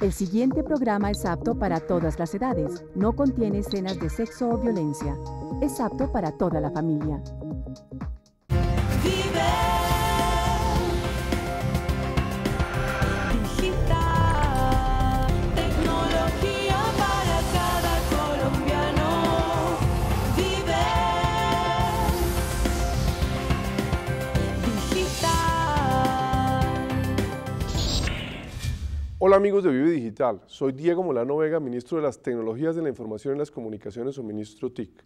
El siguiente programa es apto para todas las edades, no contiene escenas de sexo o violencia. Es apto para toda la familia. Hola amigos de Vive Digital, soy Diego Molano Vega, ministro de las Tecnologías de la Información y las Comunicaciones o ministro TIC.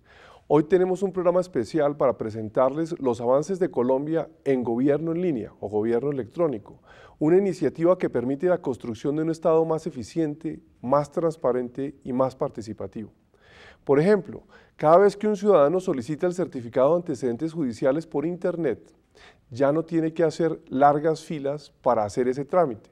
Hoy tenemos un programa especial para presentarles los avances de Colombia en gobierno en línea o gobierno electrónico, una iniciativa que permite la construcción de un Estado más eficiente, más transparente y más participativo. Por ejemplo, cada vez que un ciudadano solicita el certificado de antecedentes judiciales por Internet, ya no tiene que hacer largas filas para hacer ese trámite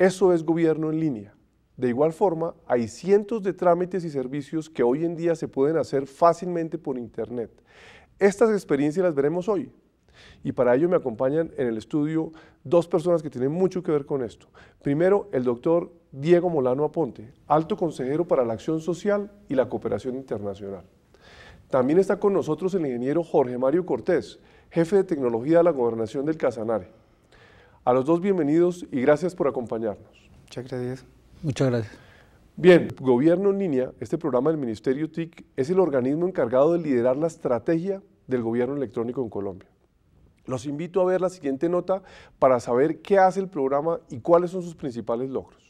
eso es gobierno en línea. De igual forma, hay cientos de trámites y servicios que hoy en día se pueden hacer fácilmente por Internet. Estas experiencias las veremos hoy. Y para ello me acompañan en el estudio dos personas que tienen mucho que ver con esto. Primero, el doctor Diego Molano Aponte, alto consejero para la acción social y la cooperación internacional. También está con nosotros el ingeniero Jorge Mario Cortés, jefe de tecnología de la gobernación del Casanare. A los dos bienvenidos y gracias por acompañarnos. Muchas gracias. Muchas gracias. Bien, Gobierno en línea, este programa del Ministerio TIC es el organismo encargado de liderar la estrategia del gobierno electrónico en Colombia. Los invito a ver la siguiente nota para saber qué hace el programa y cuáles son sus principales logros.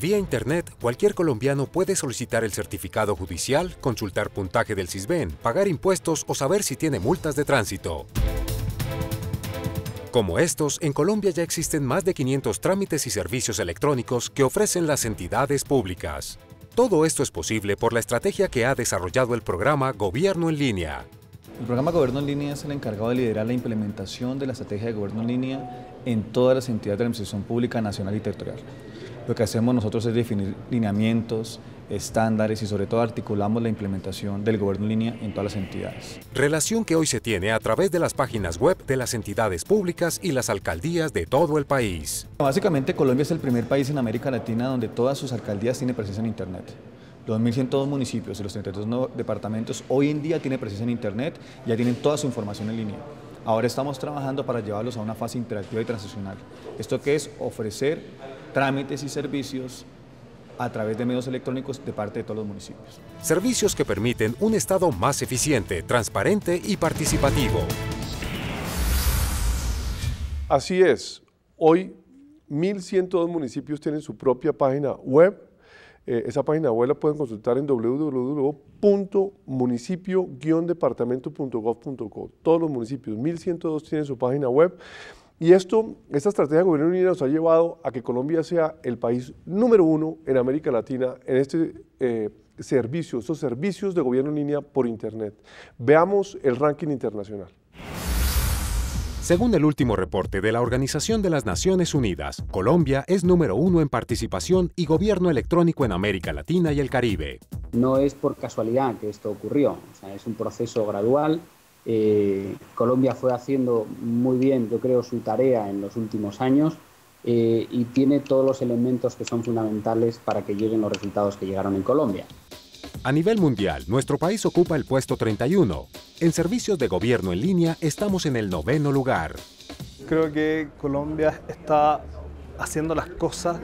Vía Internet, cualquier colombiano puede solicitar el certificado judicial, consultar puntaje del CISBEN, pagar impuestos o saber si tiene multas de tránsito. Como estos, en Colombia ya existen más de 500 trámites y servicios electrónicos que ofrecen las entidades públicas. Todo esto es posible por la estrategia que ha desarrollado el programa Gobierno en Línea. El programa Gobierno en Línea es el encargado de liderar la implementación de la estrategia de Gobierno en Línea en todas las entidades de la Administración Pública Nacional y Territorial. Lo que hacemos nosotros es definir lineamientos, estándares y sobre todo articulamos la implementación del gobierno en línea en todas las entidades. Relación que hoy se tiene a través de las páginas web de las entidades públicas y las alcaldías de todo el país. Básicamente Colombia es el primer país en América Latina donde todas sus alcaldías tienen presencia en Internet. Los 1.102 municipios y los 32 departamentos hoy en día tienen presencia en Internet, y ya tienen toda su información en línea. Ahora estamos trabajando para llevarlos a una fase interactiva y transicional. Esto que es ofrecer trámites y servicios a través de medios electrónicos de parte de todos los municipios. Servicios que permiten un Estado más eficiente, transparente y participativo. Así es, hoy 1.102 municipios tienen su propia página web eh, esa página web la pueden consultar en www.municipio-departamento.gov.co. Todos los municipios, 1102 tienen su página web. Y esto, esta estrategia de Gobierno línea nos ha llevado a que Colombia sea el país número uno en América Latina en este eh, estos servicios de gobierno en línea por Internet. Veamos el ranking internacional. Según el último reporte de la Organización de las Naciones Unidas, Colombia es número uno en participación y gobierno electrónico en América Latina y el Caribe. No es por casualidad que esto ocurrió, es un proceso gradual. Eh, Colombia fue haciendo muy bien, yo creo, su tarea en los últimos años eh, y tiene todos los elementos que son fundamentales para que lleguen los resultados que llegaron en Colombia. A nivel mundial, nuestro país ocupa el puesto 31. En servicios de gobierno en línea estamos en el noveno lugar. Creo que Colombia está haciendo las cosas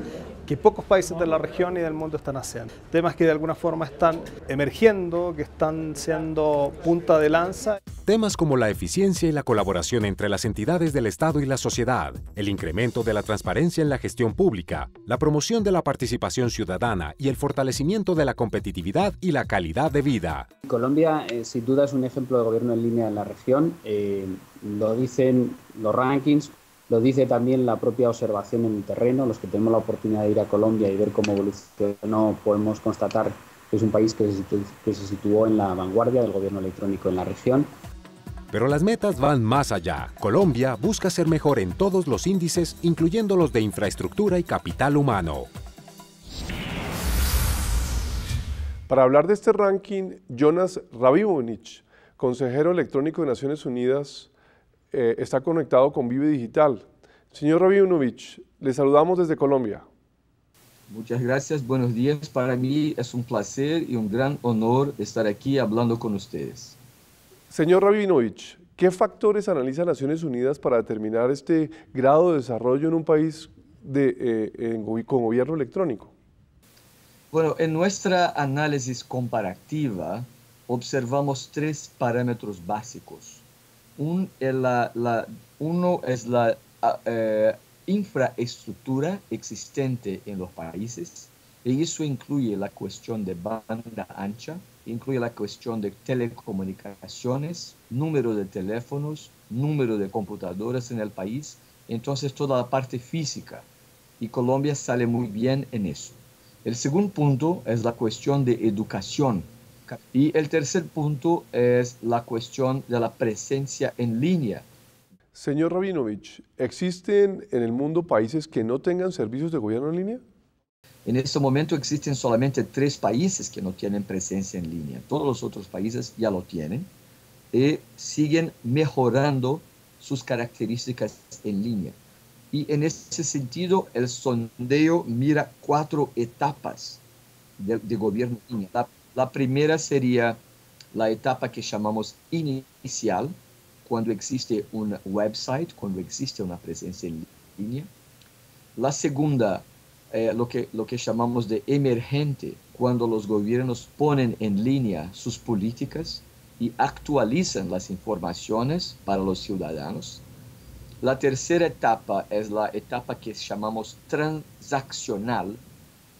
que pocos países de la región y del mundo están haciendo. Temas que de alguna forma están emergiendo, que están siendo punta de lanza. Temas como la eficiencia y la colaboración entre las entidades del Estado y la sociedad, el incremento de la transparencia en la gestión pública, la promoción de la participación ciudadana y el fortalecimiento de la competitividad y la calidad de vida. Colombia, eh, sin duda, es un ejemplo de gobierno en línea en la región. Eh, lo dicen los rankings, lo dice también la propia observación en el terreno. Los que tenemos la oportunidad de ir a Colombia y ver cómo evolucionó, podemos constatar que es un país que se, que situó en la vanguardia del gobierno electrónico en la región. Pero las metas van más allá. Colombia busca ser mejor en todos los índices, incluyendo los de infraestructura y capital humano. Para hablar de este ranking, Jonas Rabivovich, consejero electrónico de Naciones Unidas, eh, está conectado con Vive Digital. Señor Rabinovich, le saludamos desde Colombia. Muchas gracias, buenos días. Para mí es un placer y un gran honor estar aquí hablando con ustedes. Señor Rabinovich, ¿qué factores analiza Naciones Unidas para determinar este grado de desarrollo en un país eh, con gobierno electrónico? Bueno, en nuestra análisis comparativa observamos tres parámetros básicos eh, la, uno es la eh, infraestructura existente en los países, y eso incluye la cuestión de banda ancha, incluye la cuestión de telecomunicaciones, número de teléfonos, número de computadoras en el país, entonces toda la parte física. Y Colombia sale muy bien en eso. El segundo punto es la cuestión de educación y el tercer punto es la cuestión de la presencia en línea. Señor Rabinovich, ¿existen en el mundo países que no tengan servicios de gobierno en línea? En este momento existen solamente tres países que no tienen presencia en línea. Todos los otros países ya lo tienen y siguen mejorando sus características en línea. Y en ese sentido, el sondeo mira cuatro etapas de, gobierno en línea. La primera sería la etapa que llamamos inicial, cuando existe un website, cuando existe una presencia en línea. La segunda, eh, lo, que, lo que llamamos de emergente, cuando los gobiernos ponen en línea sus políticas y actualizan las informaciones para los ciudadanos. La tercera etapa es la etapa que llamamos transaccional,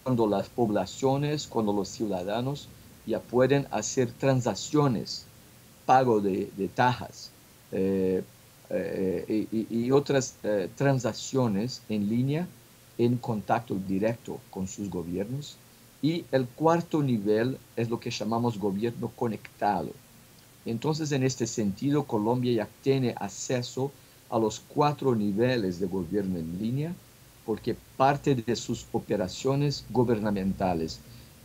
cuando las poblaciones, cuando los ciudadanos ya pueden hacer transacciones, pago de, de tajas eh, eh, y, otras eh, transacciones en línea en contacto directo con sus gobiernos. Y el cuarto nivel es lo que llamamos gobierno conectado. Entonces, en este sentido, Colombia ya tiene acceso a los cuatro niveles de gobierno en línea, porque parte de sus operaciones gubernamentales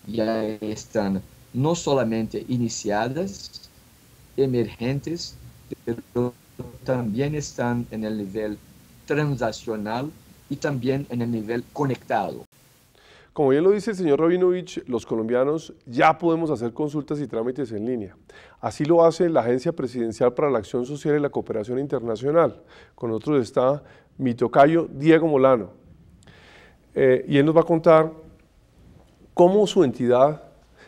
ya están no solamente iniciadas, emergentes, pero también están en el nivel transnacional y también en el nivel conectado. Como bien lo dice el señor Rabinovich, los colombianos ya podemos hacer consultas y trámites en línea. Así lo hace la Agencia Presidencial para la Acción Social y la Cooperación Internacional. Con nosotros está mi tocayo Diego Molano. Eh, y él nos va a contar cómo su entidad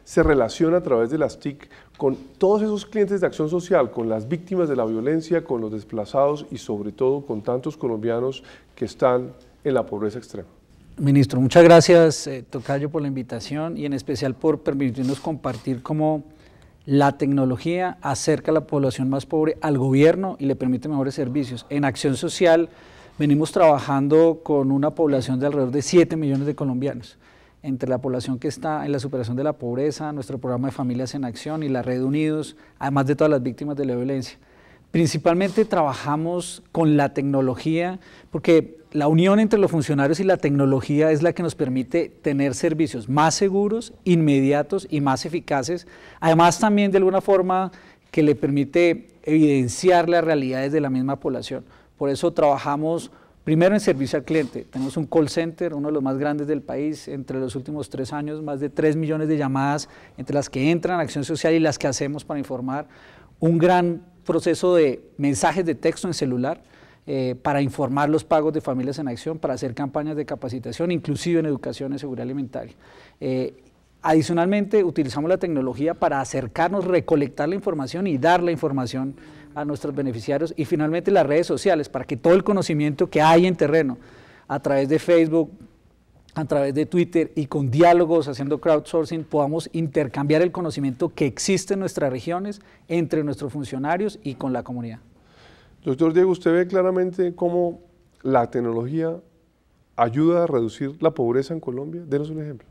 se relaciona a través de las TIC con todos esos clientes de acción social, con las víctimas de la violencia, con los desplazados y sobre todo con tantos colombianos que están en la pobreza extrema. Ministro, muchas gracias, eh, Tocayo, por la invitación y en especial por permitirnos compartir cómo la tecnología acerca a la población más pobre al gobierno y le permite mejores servicios. En Acción Social venimos trabajando con una población de alrededor de 7 millones de colombianos entre la población que está en la superación de la pobreza, nuestro programa de Familias en Acción y la Red Unidos, además de todas las víctimas de la violencia. Principalmente trabajamos con la tecnología, porque la unión entre los funcionarios y la tecnología es la que nos permite tener servicios más seguros, inmediatos y más eficaces. Además también de alguna forma que le permite evidenciar las realidades de la misma población. Por eso trabajamos Primero en servicio al cliente. Tenemos un call center, uno de los más grandes del país. Entre los últimos tres años, más de tres millones de llamadas entre las que entran a Acción Social y las que hacemos para informar. Un gran proceso de mensajes de texto en celular. Eh, para informar los pagos de familias en acción, para hacer campañas de capacitación, inclusive en educación y seguridad alimentaria. Eh, adicionalmente, utilizamos la tecnología para acercarnos, recolectar la información y dar la información a nuestros beneficiarios y finalmente las redes sociales para que todo el conocimiento que hay en terreno a través de Facebook, a través de Twitter y con diálogos haciendo crowdsourcing podamos intercambiar el conocimiento que existe en nuestras regiones entre nuestros funcionarios y con la comunidad. Doctor Diego, usted ve claramente cómo la tecnología ayuda a reducir la pobreza en Colombia. Denos un ejemplo.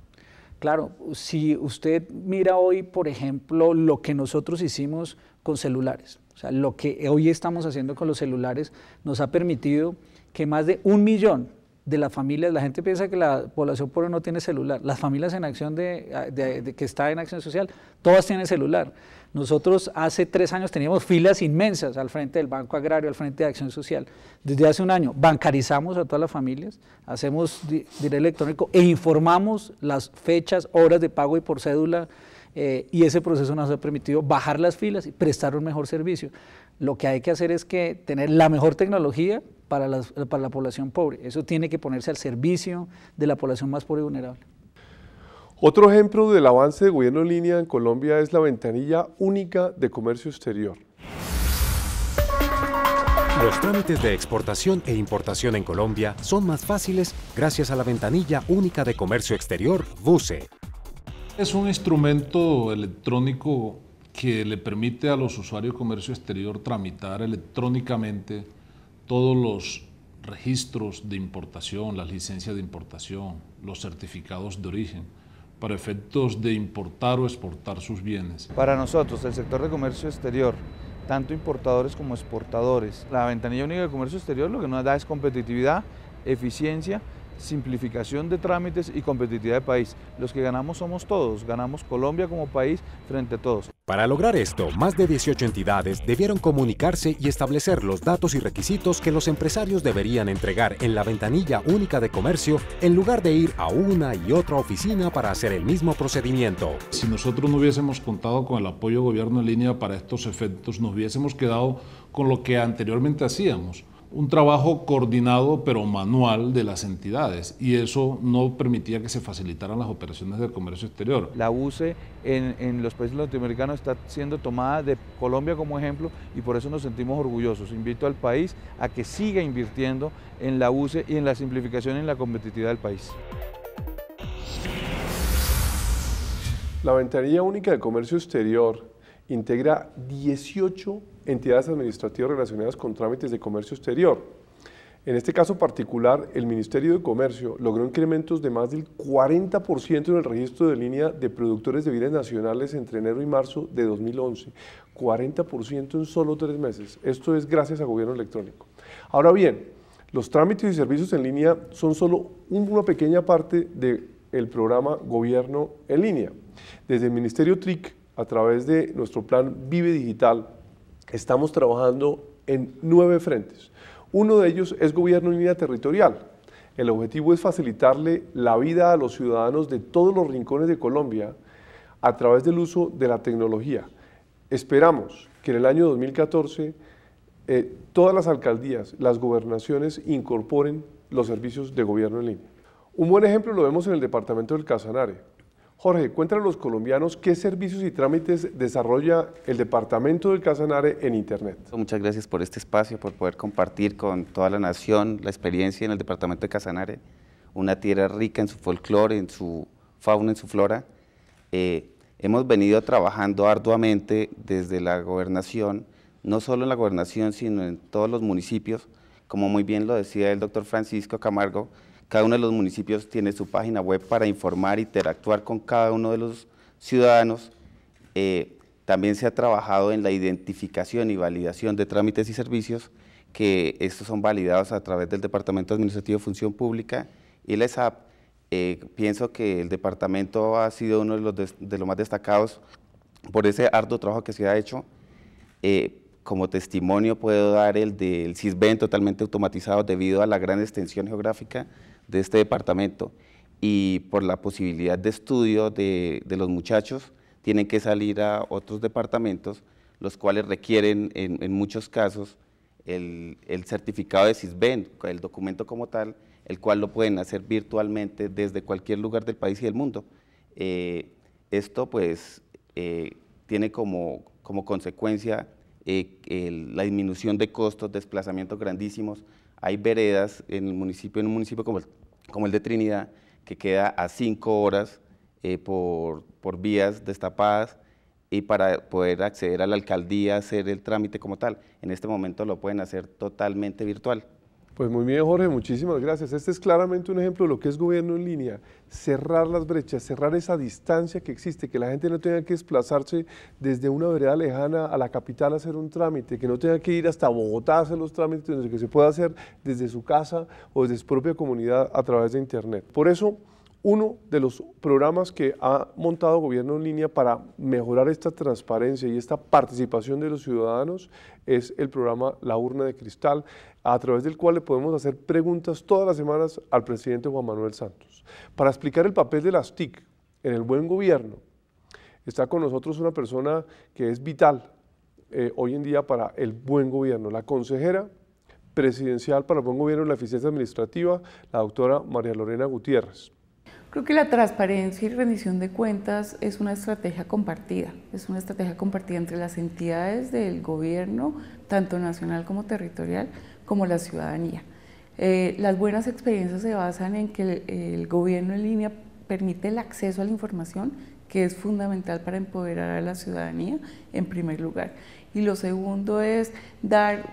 Claro, si usted mira hoy, por ejemplo, lo que nosotros hicimos con celulares. O sea, lo que hoy estamos haciendo con los celulares nos ha permitido que más de un millón de las familias, la gente piensa que la población pobre no tiene celular, las familias en acción de, que está en acción social, todas tienen celular. Nosotros hace tres años teníamos filas inmensas al frente del Banco Agrario, al frente de Acción Social. Desde hace un año bancarizamos a todas las familias, hacemos dinero electrónico e informamos las fechas, horas de pago y por cédula eh, y ese proceso nos ha permitido bajar las filas y prestar un mejor servicio. Lo que hay que hacer es que tener la mejor tecnología para, la población pobre. Eso tiene que ponerse al servicio de la población más pobre y vulnerable. Otro ejemplo del avance de gobierno en línea en Colombia es la ventanilla única de comercio exterior. Los trámites de exportación e importación en Colombia son más fáciles gracias a la ventanilla única de comercio exterior, VUCE. Es un instrumento electrónico que le permite a los usuarios de comercio exterior tramitar electrónicamente todos los registros de importación, las licencias de importación, los certificados de origen, para efectos de importar o exportar sus bienes. Para nosotros, el sector de comercio exterior, tanto importadores como exportadores, la ventanilla única de comercio exterior lo que nos da es competitividad, eficiencia simplificación de trámites y competitividad de país. Los que ganamos somos todos, ganamos Colombia como país frente a todos. Para lograr esto, más de 18 entidades debieron comunicarse y establecer los datos y requisitos que los empresarios deberían entregar en la ventanilla única de comercio en lugar de ir a una y otra oficina para hacer el mismo procedimiento. Si nosotros no hubiésemos contado con el apoyo del gobierno en línea para estos efectos, nos hubiésemos quedado con lo que anteriormente hacíamos un trabajo coordinado pero manual de las entidades y eso no permitía que se facilitaran las operaciones del comercio exterior. La UCE en, los países latinoamericanos está siendo tomada de Colombia como ejemplo y por eso nos sentimos orgullosos. Invito al país a que siga invirtiendo en la UCE y en la simplificación y en la competitividad del país. La Ventanilla Única de Comercio Exterior integra 18 entidades administrativas relacionadas con trámites de comercio exterior. En este caso particular, el Ministerio de Comercio logró incrementos de más del 40% en el registro de línea de productores de bienes nacionales entre enero y marzo de 2011. 40% en solo tres meses. Esto es gracias a gobierno electrónico. Ahora bien, los trámites y servicios en línea son solo una pequeña parte del programa Gobierno en línea. Desde el Ministerio TRIC, a través de nuestro plan Vive Digital, estamos trabajando en nueve frentes. Uno de ellos es gobierno en línea territorial. El objetivo es facilitarle la vida a los ciudadanos de todos los rincones de Colombia a través del uso de la tecnología. Esperamos que en el año 2014 eh, todas las alcaldías, las gobernaciones incorporen los servicios de gobierno en línea. Un buen ejemplo lo vemos en el departamento del Casanare. Jorge, cuéntanos los colombianos qué servicios y trámites desarrolla el Departamento del Casanare en Internet. Muchas gracias por este espacio, por poder compartir con toda la nación la experiencia en el Departamento de Casanare, una tierra rica en su folclore, en su fauna, en su flora. Eh, hemos venido trabajando arduamente desde la gobernación, no solo en la gobernación, sino en todos los municipios. Como muy bien lo decía el doctor Francisco Camargo, cada uno de los municipios tiene su página web para informar, interactuar con cada uno de los ciudadanos. Eh, también se ha trabajado en la identificación y validación de trámites y servicios, que estos son validados a través del Departamento Administrativo de Función Pública y la ESAP. Eh, pienso que el departamento ha sido uno de los, más destacados por ese arduo trabajo que se ha hecho. Eh, como testimonio puedo dar el del CISBEN totalmente automatizado debido a la gran extensión geográfica de este departamento y por la posibilidad de estudio de, los muchachos, tienen que salir a otros departamentos, los cuales requieren en, muchos casos el, certificado de CISBEN, el documento como tal, el cual lo pueden hacer virtualmente desde cualquier lugar del país y del mundo. Eh, esto pues eh, tiene como, consecuencia eh, la disminución de costos, desplazamientos grandísimos, hay veredas en el municipio, en un municipio como el, de Trinidad, que queda a cinco horas eh, por, vías destapadas y para poder acceder a la alcaldía, hacer el trámite como tal. En este momento lo pueden hacer totalmente virtual. Pues muy bien, Jorge, muchísimas gracias. Este es claramente un ejemplo de lo que es gobierno en línea, cerrar las brechas, cerrar esa distancia que existe, que la gente no tenga que desplazarse desde una vereda lejana a la capital a hacer un trámite, que no tenga que ir hasta Bogotá a hacer los trámites, que se pueda hacer desde su casa o desde su propia comunidad a través de Internet. Por eso, uno de los programas que ha montado Gobierno en Línea para mejorar esta transparencia y esta participación de los ciudadanos es el programa La Urna de Cristal, a través del cual le podemos hacer preguntas todas las semanas al presidente Juan Manuel Santos. Para explicar el papel de las TIC en el buen gobierno, está con nosotros una persona que es vital eh, hoy en día para el buen gobierno, la consejera presidencial para el buen gobierno y la eficiencia administrativa, la doctora María Lorena Gutiérrez. Creo que la transparencia y rendición de cuentas es una estrategia compartida, es una estrategia compartida entre las entidades del gobierno, tanto nacional como territorial, como la ciudadanía. Eh, las buenas experiencias se basan en que el, gobierno en línea permite el acceso a la información, que es fundamental para empoderar a la ciudadanía, en primer lugar. Y lo segundo es dar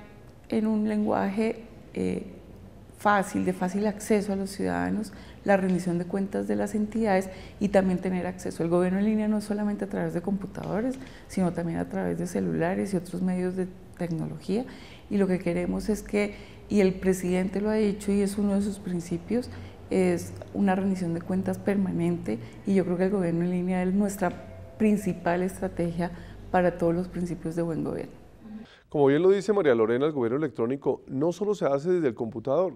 en un lenguaje eh, fácil, de fácil acceso a los ciudadanos, la rendición de cuentas de las entidades y también tener acceso El gobierno en línea no solamente a través de computadores, sino también a través de celulares y otros medios de tecnología. Y lo que queremos es que, y el presidente lo ha dicho y es uno de sus principios, es una rendición de cuentas permanente y yo creo que el gobierno en línea es nuestra principal estrategia para todos los principios de buen gobierno. Como bien lo dice María Lorena, el gobierno electrónico no solo se hace desde el computador,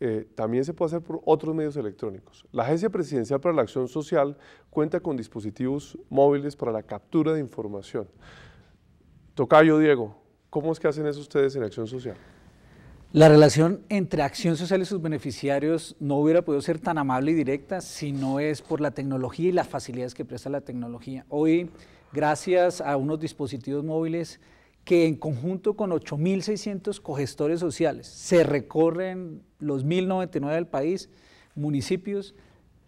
eh, también se puede hacer por otros medios electrónicos. La Agencia Presidencial para la Acción Social cuenta con dispositivos móviles para la captura de información. Tocayo Diego, ¿cómo es que hacen eso ustedes en Acción Social? La relación entre Acción Social y sus beneficiarios no hubiera podido ser tan amable y directa si no es por la tecnología y las facilidades que presta la tecnología. Hoy, gracias a unos dispositivos móviles, que en conjunto con 8.600 cogestores sociales se recorren los 1.099 del país, municipios,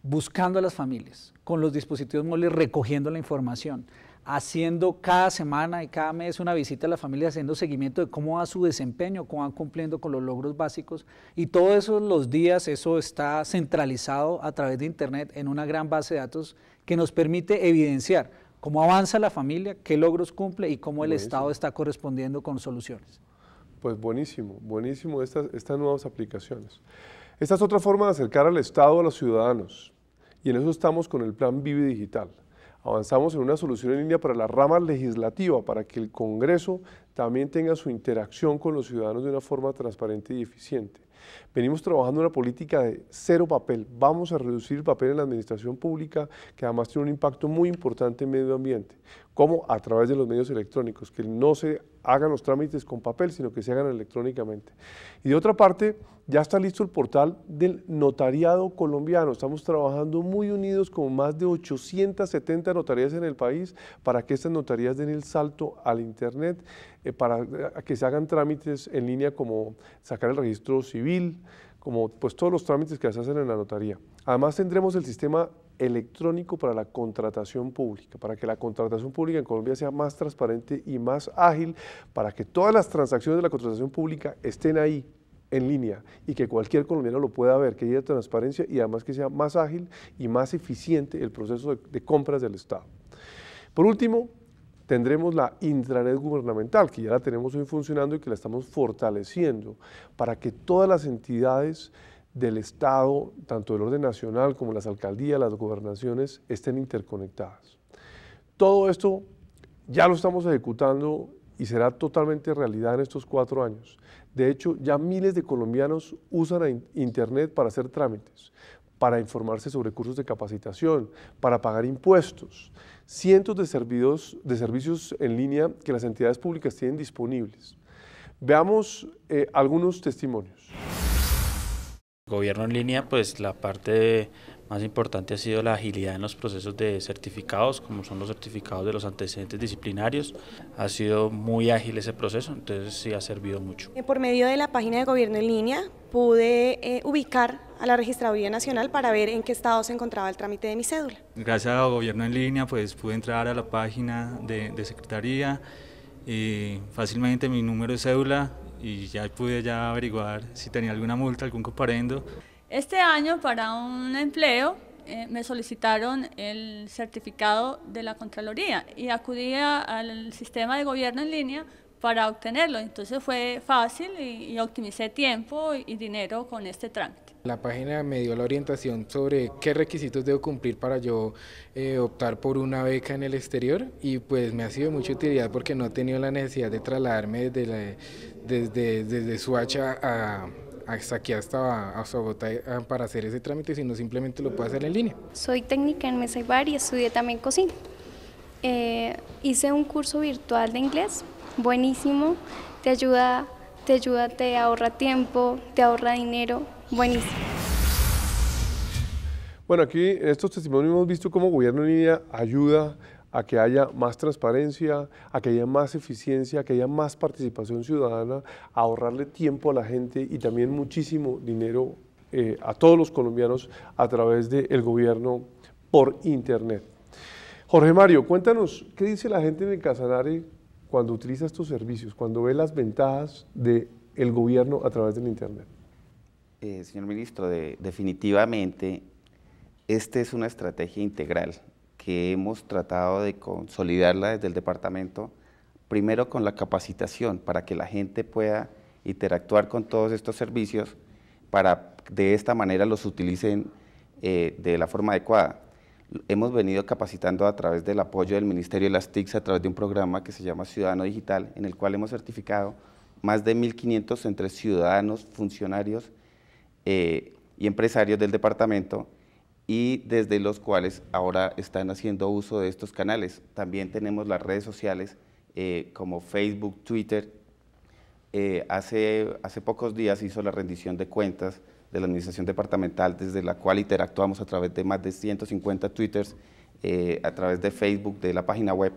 buscando a las familias, con los dispositivos móviles recogiendo la información, haciendo cada semana y cada mes una visita a las familias, haciendo seguimiento de cómo va su desempeño, cómo van cumpliendo con los logros básicos. Y todos esos los días, eso está centralizado a través de Internet en una gran base de datos que nos permite evidenciar cómo avanza la familia, qué logros cumple y cómo el Estado está correspondiendo con soluciones. Pues buenísimo, buenísimo estas, estas nuevas aplicaciones. Esta es otra forma de acercar al Estado a los ciudadanos y en eso estamos con el plan Vive Digital. Avanzamos en una solución en línea para la rama legislativa, para que el Congreso también tenga su interacción con los ciudadanos de una forma transparente y eficiente. Venimos trabajando una política de cero papel. Vamos a reducir el papel en la administración pública, que además tiene un impacto muy importante en medio ambiente. como A través de los medios electrónicos, que no se hagan los trámites con papel, sino que se hagan electrónicamente. Y de otra parte, ya está listo el portal del notariado colombiano. Estamos trabajando muy unidos con más de 870 notarías en el país para que estas notarías den el salto al Internet, eh, para eh, que se hagan trámites en línea como sacar el registro civil como pues todos los trámites que se hacen en la notaría. Además tendremos el sistema electrónico para la contratación pública, para que la contratación pública en Colombia sea más transparente y más ágil, para que todas las transacciones de la contratación pública estén ahí en línea y que cualquier colombiano lo pueda ver, que haya transparencia y además que sea más ágil y más eficiente el proceso de compras del Estado. Por último, tendremos la intranet gubernamental, que ya la tenemos hoy funcionando y que la estamos fortaleciendo, para que todas las entidades del Estado, tanto del orden nacional como las alcaldías, las gobernaciones, estén interconectadas. Todo esto ya lo estamos ejecutando y será totalmente realidad en estos cuatro años. De hecho, ya miles de colombianos usan Internet para hacer trámites, para informarse sobre cursos de capacitación, para pagar impuestos cientos de servicios, en línea que las entidades públicas tienen disponibles. Veamos eh, algunos testimonios. Gobierno en línea, pues la parte más importante ha sido la agilidad en los procesos de certificados, como son los certificados de los antecedentes disciplinarios. Ha sido muy ágil ese proceso, entonces sí ha servido mucho. Eh, por medio de la página de Gobierno en línea pude eh, ubicar a la Registraduría Nacional para ver en qué estado se encontraba el trámite de mi cédula. Gracias a Gobierno en línea pues pude entrar a la página de, de Secretaría y fácilmente mi número de cédula y ya pude ya averiguar si tenía alguna multa, algún comparendo. Este año para un empleo eh, me solicitaron el certificado de la Contraloría y acudí al sistema de gobierno en línea para obtenerlo. Entonces fue fácil y, optimicé tiempo y, dinero con este trámite. La página me dio la orientación sobre qué requisitos debo cumplir para yo eh, optar por una beca en el exterior y pues me ha sido de mucha utilidad porque no he tenido la necesidad de trasladarme desde, desde, desde Suacha a hasta aquí hasta, a Bogotá eh, para hacer ese trámite, sino simplemente lo puede hacer en línea. Soy técnica en mesa y bar y estudié también cocina. Eh, hice un curso virtual de inglés, buenísimo, te ayuda, te ayuda, te ahorra tiempo, te ahorra dinero, buenísimo. Bueno, aquí en estos testimonios hemos visto cómo gobierno de línea ayuda a que haya más transparencia, a que haya más eficiencia, a que haya más participación ciudadana, ahorrarle tiempo a la gente y también muchísimo dinero eh, a todos los colombianos a través del gobierno por Internet. Jorge Mario, cuéntanos, ¿qué dice la gente en el Casanare cuando utiliza estos servicios, cuando ve las ventajas del gobierno a través del Internet? Eh, señor ministro, definitivamente, esta es una estrategia integral que hemos tratado de consolidarla desde el departamento, primero con la capacitación para que la gente pueda interactuar con todos estos servicios para de esta manera los utilicen eh, de la forma adecuada. Hemos venido capacitando a través del apoyo del Ministerio de las TICs a través de un programa que se llama Ciudadano Digital, en el cual hemos certificado más de 1.500 entre ciudadanos, funcionarios eh, y empresarios del departamento y desde los cuales ahora están haciendo uso de estos canales. También tenemos las redes sociales eh, como Facebook, Twitter. Eh, hace, pocos días hizo la rendición de cuentas de la Administración Departamental, desde la cual interactuamos a través de más de 150 Twitters, eh, a través de Facebook, de la página web,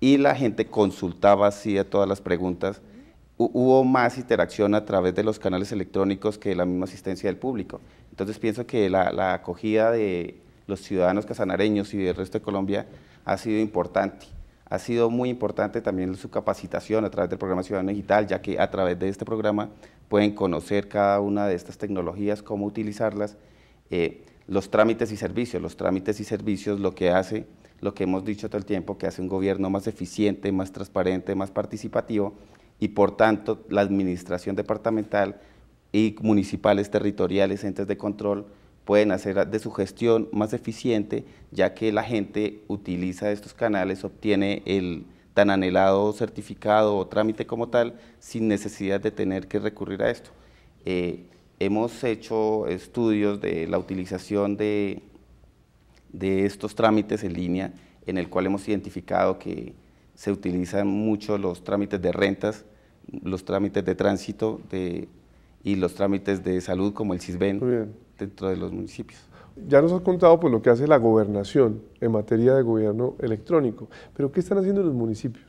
y la gente consultaba así a todas las preguntas hubo más interacción a través de los canales electrónicos que la misma asistencia del público. Entonces pienso que la, acogida de los ciudadanos casanareños y del resto de Colombia ha sido importante. Ha sido muy importante también su capacitación a través del programa Ciudadano Digital, ya que a través de este programa pueden conocer cada una de estas tecnologías, cómo utilizarlas, eh, los trámites y servicios. Los trámites y servicios lo que hace, lo que hemos dicho todo el tiempo, que hace un gobierno más eficiente, más transparente, más participativo, y por tanto la administración departamental y municipales, territoriales, entes de control pueden hacer de su gestión más eficiente ya que la gente utiliza estos canales, obtiene el tan anhelado certificado o trámite como tal sin necesidad de tener que recurrir a esto. Eh, hemos hecho estudios de la utilización de, de estos trámites en línea en el cual hemos identificado que se utilizan mucho los trámites de rentas, los trámites de tránsito y los trámites de salud como el CISBEN dentro de los municipios. Ya nos has contado pues, lo que hace la gobernación en materia de gobierno electrónico, pero ¿qué están haciendo los municipios?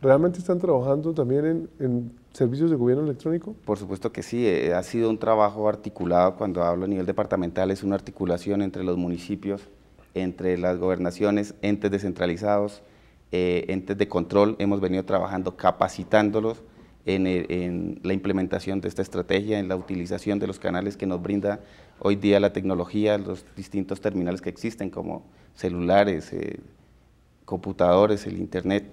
¿Realmente están trabajando también en, servicios de gobierno electrónico? Por supuesto que sí, eh, ha sido un trabajo articulado, cuando hablo a nivel departamental, es una articulación entre los municipios, entre las gobernaciones, entes descentralizados, eh, entes de control, hemos venido trabajando capacitándolos en, la implementación de esta estrategia, en la utilización de los canales que nos brinda hoy día la tecnología, los distintos terminales que existen como celulares, eh, computadores, el internet.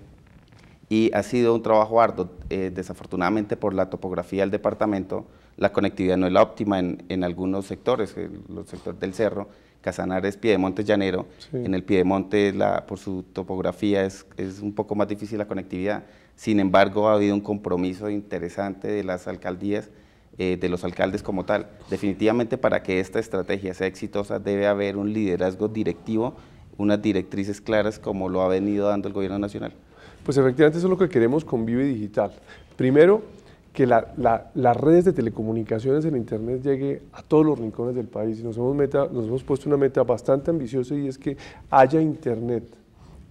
Y ha sido un trabajo arduo. Eh, desafortunadamente por la topografía del departamento, la conectividad no es la óptima en, algunos sectores, los sectores del cerro, Casanar es Piedemonte llanero, en el Piedemonte la, por su topografía es, un poco más difícil la conectividad, sin embargo ha habido un compromiso interesante de las alcaldías, eh, de los alcaldes como tal. Definitivamente para que esta estrategia sea exitosa debe haber un liderazgo directivo, unas directrices claras como lo ha venido dando el gobierno nacional. Pues efectivamente eso es lo que queremos con Vive Digital. Primero, que las redes de telecomunicaciones en Internet llegue a todos los rincones del país. Nos hemos, meta, nos hemos puesto una meta bastante ambiciosa y es que haya Internet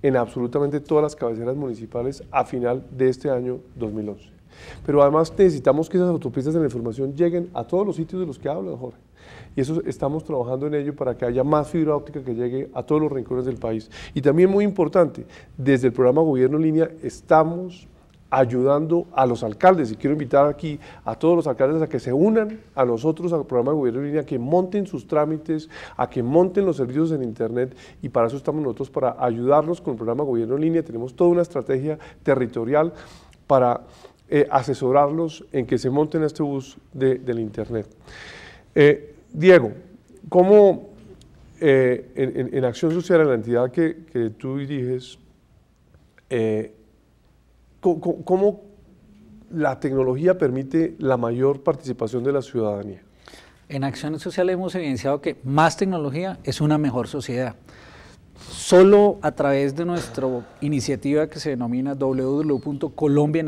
en absolutamente todas las cabeceras municipales a final de este año 2011. Pero además necesitamos que esas autopistas de la información lleguen a todos los sitios de los que habla Jorge. Y eso estamos trabajando en ello para que haya más fibra óptica que llegue a todos los rincones del país. Y también muy importante, desde el programa Gobierno en Línea estamos ayudando a los alcaldes. Y quiero invitar aquí a todos los alcaldes a que se unan a nosotros al programa de gobierno en línea, a que monten sus trámites, a que monten los servicios en Internet. Y para eso estamos nosotros, para ayudarlos con el programa gobierno en línea. Tenemos toda una estrategia territorial para eh, asesorarlos en que se monten este bus del Internet. Eh, Diego, ¿cómo eh, en, Acción Social, en la entidad que, que tú diriges, ¿Cómo la tecnología permite la mayor participación de la ciudadanía? En Acciones Sociales hemos evidenciado que más tecnología es una mejor sociedad. Solo a través de nuestra iniciativa que se denomina www.colombia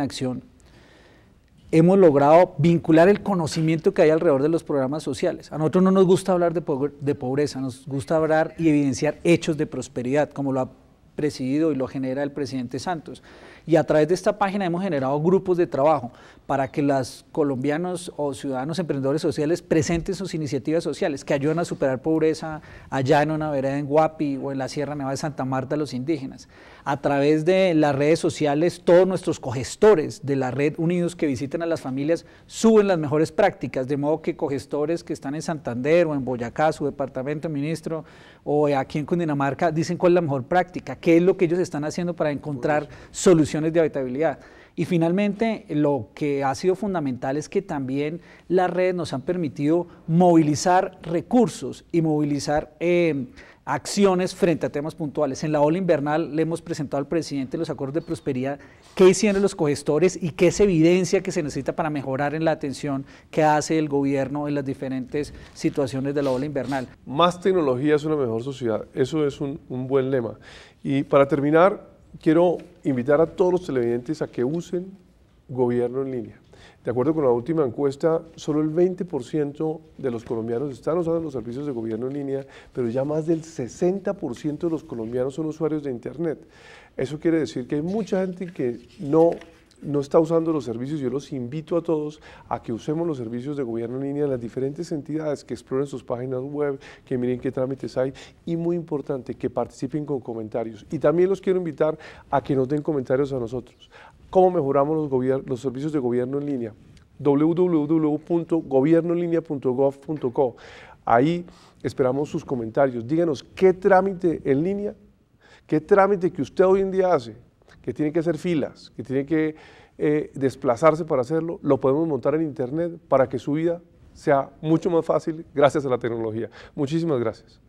hemos logrado vincular el conocimiento que hay alrededor de los programas sociales. A nosotros no nos gusta hablar de, de pobreza, nos gusta hablar y evidenciar hechos de prosperidad, como lo ha presidido y lo genera el presidente Santos. Y a través de esta página hemos generado grupos de trabajo para que los colombianos o ciudadanos emprendedores sociales presenten sus iniciativas sociales que ayudan a superar pobreza allá en una vereda en Guapi o en la Sierra Nevada de Santa Marta a los indígenas. A través de las redes sociales, todos nuestros cogestores de la red Unidos que visitan a las familias suben las mejores prácticas, de modo que cogestores que están en Santander o en Boyacá, su departamento ministro, o aquí en Cundinamarca, dicen cuál es la mejor práctica, qué es lo que ellos están haciendo para encontrar soluciones de habitabilidad. Y finalmente, lo que ha sido fundamental es que también las redes nos han permitido movilizar recursos y movilizar em, acciones frente a temas puntuales. En la ola invernal le hemos presentado al presidente los acuerdos de prosperidad, qué hicieron los cogestores y qué es evidencia que se necesita para mejorar en la atención que hace el gobierno en las diferentes situaciones de la ola invernal. Más tecnología es una mejor sociedad, eso es un buen lema. Y para terminar, quiero invitar a todos los televidentes a que usen gobierno en línea. De acuerdo con la última encuesta, solo el 20% de los colombianos están usando los servicios de gobierno en línea, pero ya más del 60% de los colombianos son usuarios de Internet. Eso quiere decir que hay mucha gente que no no está usando los servicios, yo los invito a todos a que usemos los servicios de gobierno en línea de las diferentes entidades, que exploren sus páginas web, que miren qué trámites hay y muy importante, que participen con comentarios. Y también los quiero invitar a que nos den comentarios a nosotros. ¿Cómo mejoramos los, los servicios de gobierno en línea? www.gobiernoenlinea.gov.co. Ahí esperamos sus comentarios. Díganos qué trámite en línea, qué trámite que usted hoy en día hace que tienen que hacer filas, que tienen que eh, desplazarse para hacerlo, lo podemos montar en Internet para que su vida sea mucho más fácil gracias a la tecnología. Muchísimas gracias.